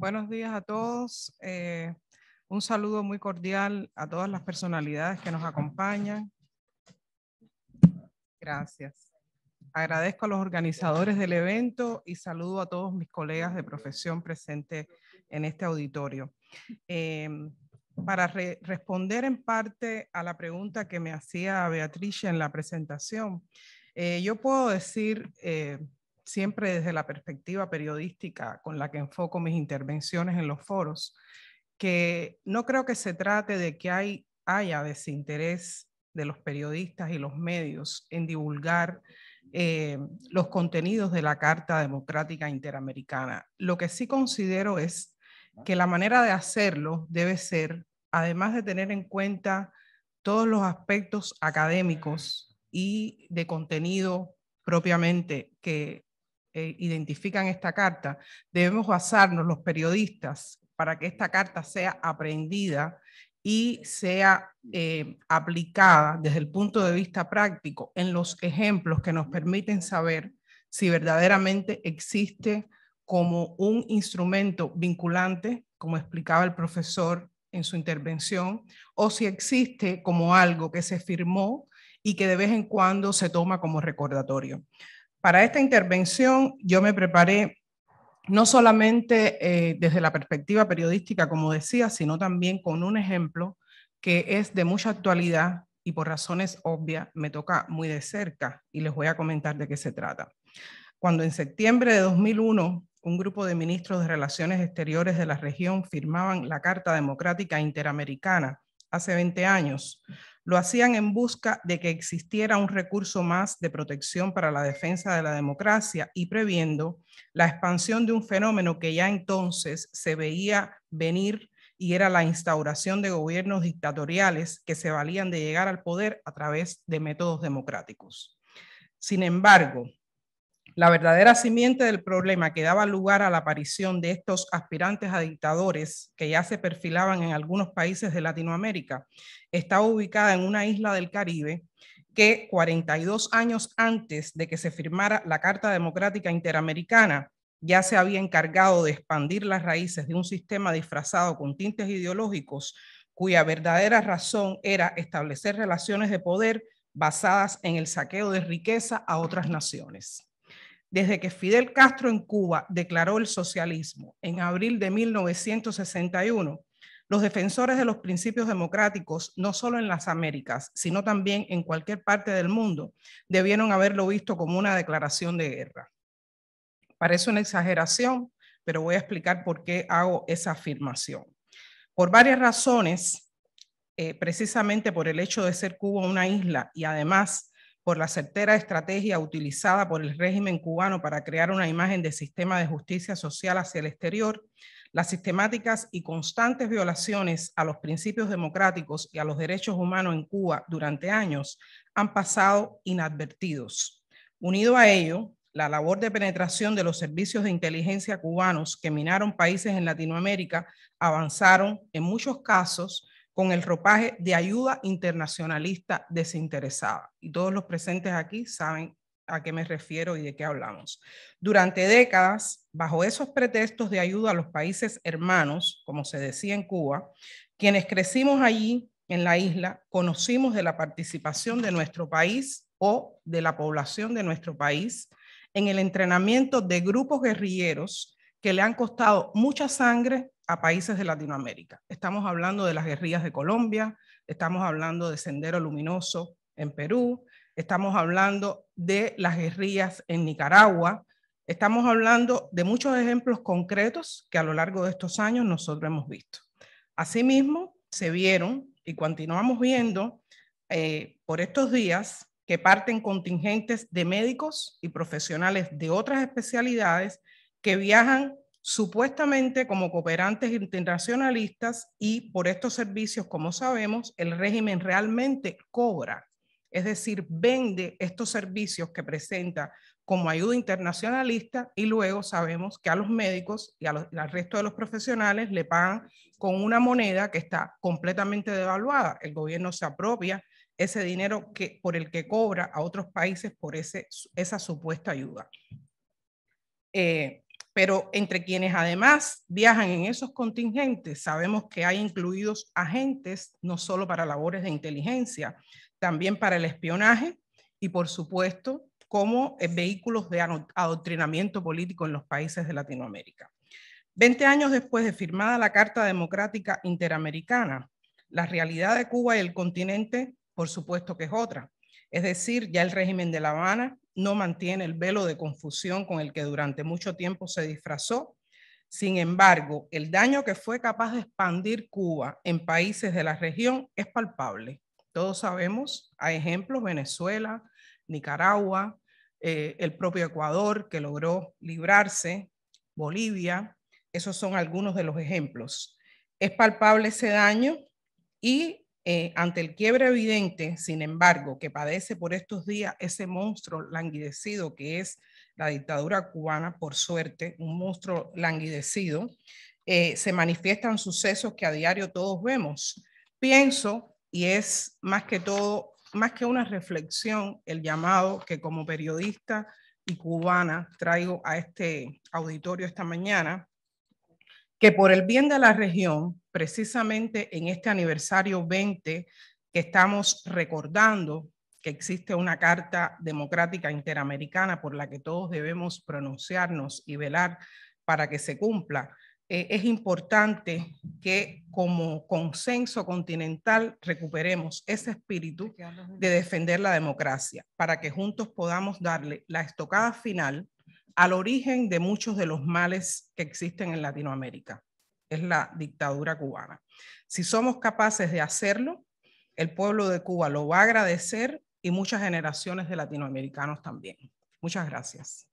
buenos días a todos. Eh, un saludo muy cordial a todas las personalidades que nos acompañan. Gracias. Agradezco a los organizadores del evento y saludo a todos mis colegas de profesión presentes en este auditorio. Em, para responder en parte a la pregunta que me hacía Beatriz en la presentación, eh, yo puedo decir eh, siempre desde la perspectiva periodística con la que enfoco mis intervenciones en los foros, que no creo que se trate de que hay, haya desinterés de los periodistas y los medios en divulgar eh, los contenidos de la Carta Democrática Interamericana. Lo que sí considero es que la manera de hacerlo debe ser, además de tener en cuenta todos los aspectos académicos y de contenido propiamente que eh, identifican esta carta, debemos basarnos los periodistas para que esta carta sea aprendida y sea eh, aplicada desde el punto de vista práctico en los ejemplos que nos permiten saber si verdaderamente existe como un instrumento vinculante, como explicaba el profesor en su intervención, o si existe como algo que se firmó y que de vez en cuando se toma como recordatorio. Para esta intervención yo me preparé no solamente eh, desde la perspectiva periodística, como decía, sino también con un ejemplo que es de mucha actualidad y por razones obvias me toca muy de cerca y les voy a comentar de qué se trata. Cuando en septiembre de 2001 un grupo de ministros de Relaciones Exteriores de la región firmaban la Carta Democrática Interamericana hace 20 años, lo hacían en busca de que existiera un recurso más de protección para la defensa de la democracia y previendo la expansión de un fenómeno que ya entonces se veía venir y era la instauración de gobiernos dictatoriales que se valían de llegar al poder a través de métodos democráticos. Sin embargo, la verdadera simiente del problema que daba lugar a la aparición de estos aspirantes a dictadores que ya se perfilaban en algunos países de Latinoamérica estaba ubicada en una isla del Caribe que 42 años antes de que se firmara la Carta Democrática Interamericana ya se había encargado de expandir las raíces de un sistema disfrazado con tintes ideológicos cuya verdadera razón era establecer relaciones de poder basadas en el saqueo de riqueza a otras naciones. Desde que Fidel Castro en Cuba declaró el socialismo en abril de 1961, los defensores de los principios democráticos, no solo en las Américas, sino también en cualquier parte del mundo, debieron haberlo visto como una declaración de guerra. Parece una exageración, pero voy a explicar por qué hago esa afirmación. Por varias razones, eh, precisamente por el hecho de ser Cuba una isla y además por la certera estrategia utilizada por el régimen cubano para crear una imagen de sistema de justicia social hacia el exterior, las sistemáticas y constantes violaciones a los principios democráticos y a los derechos humanos en Cuba durante años han pasado inadvertidos. Unido a ello, la labor de penetración de los servicios de inteligencia cubanos que minaron países en Latinoamérica avanzaron en muchos casos con el ropaje de ayuda internacionalista desinteresada. Y todos los presentes aquí saben a qué me refiero y de qué hablamos. Durante décadas, bajo esos pretextos de ayuda a los países hermanos, como se decía en Cuba, quienes crecimos allí en la isla, conocimos de la participación de nuestro país o de la población de nuestro país en el entrenamiento de grupos guerrilleros que le han costado mucha sangre, a países de Latinoamérica. Estamos hablando de las guerrillas de Colombia, estamos hablando de Sendero Luminoso en Perú, estamos hablando de las guerrillas en Nicaragua, estamos hablando de muchos ejemplos concretos que a lo largo de estos años nosotros hemos visto. Asimismo, se vieron y continuamos viendo eh, por estos días que parten contingentes de médicos y profesionales de otras especialidades que viajan supuestamente como cooperantes internacionalistas y por estos servicios, como sabemos, el régimen realmente cobra, es decir, vende estos servicios que presenta como ayuda internacionalista y luego sabemos que a los médicos y, al resto de los profesionales le pagan con una moneda que está completamente devaluada. El gobierno se apropia ese dinero que, por el que cobra a otros países por ese, esa supuesta ayuda. Eh, pero entre quienes además viajan en esos contingentes, sabemos que hay incluidos agentes no solo para labores de inteligencia, también para el espionaje y por supuesto como eh, vehículos de adoctrinamiento político en los países de Latinoamérica. Veinte años después de firmada la Carta Democrática Interamericana, la realidad de Cuba y el continente, por supuesto que es otra. Es decir, ya el régimen de La Habana no mantiene el velo de confusión con el que durante mucho tiempo se disfrazó. Sin embargo, el daño que fue capaz de expandir Cuba en países de la región es palpable. Todos sabemos, hay ejemplos, Venezuela, Nicaragua, eh, el propio Ecuador que logró librarse, Bolivia, esos son algunos de los ejemplos. Es palpable ese daño y eh, ante el quiebre evidente, sin embargo, que padece por estos días ese monstruo languidecido que es la dictadura cubana, por suerte, un monstruo languidecido, eh, se manifiestan sucesos que a diario todos vemos. Pienso, y es más que todo, más que una reflexión, el llamado que como periodista y cubana traigo a este auditorio esta mañana, que por el bien de la región, precisamente en este aniversario 20 que estamos recordando que existe una Carta Democrática Interamericana por la que todos debemos pronunciarnos y velar para que se cumpla, eh, es importante que como consenso continental recuperemos ese espíritu de defender la democracia para que juntos podamos darle la estocada final al origen de muchos de los males que existen en Latinoamérica. Es la dictadura cubana. Si somos capaces de hacerlo, el pueblo de Cuba lo va a agradecer y muchas generaciones de latinoamericanos también. Muchas gracias.